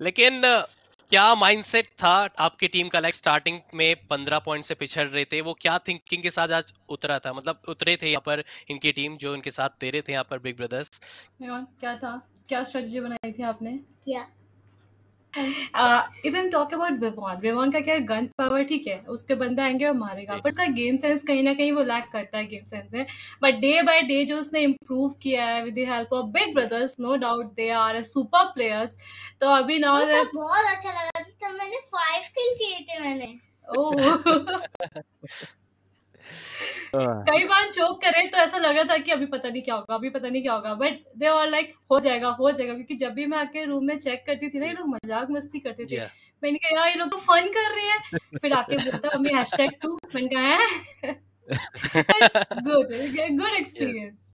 लेकिन क्या माइंडसेट था आपकी टीम का लाइक स्टार्टिंग में पंद्रह पॉइंट से पिछड़ रहे थे वो क्या थिंकिंग के साथ आज उतरा था मतलब उतरे थे यहाँ पर इनकी टीम जो इनके साथ दे रहे थे यहाँ पर बिग ब्रदर्स क्या था क्या स्ट्रेटजी बनाई थी आपने क्या इवन टॉक अबाउट विवॉन विवॉन का क्या गन पावर ठीक है उसके बंदा आएंगे और मारेगा पर उसका गेम सेंस कहीं ना कहीं वो लैक करता है गेम सेंस में बट डे बाय डे जो उसने इम्प्रूव किया है with the help of big brothers no doubt they are super players तो अभी ना बहुत अच्छा लगा था मैंने फाइव किल किए थे मैंने ओह oh. हाँ। कई बार चोक करे तो ऐसा लग रहा था कि अभी पता नहीं क्या होगा अभी पता नहीं क्या होगा बट दे और लाइक हो जाएगा हो जाएगा क्योंकि जब भी मैं आके रूम में चेक करती थी ना ये लोग मजाक मस्ती करते थे मैंने कहा यार ये लोग तो फन कर रहे हैं फिर आके बोलता मम्मी हैशटैग टू मैंने कहा है गुड गुड एक्सपीरियंस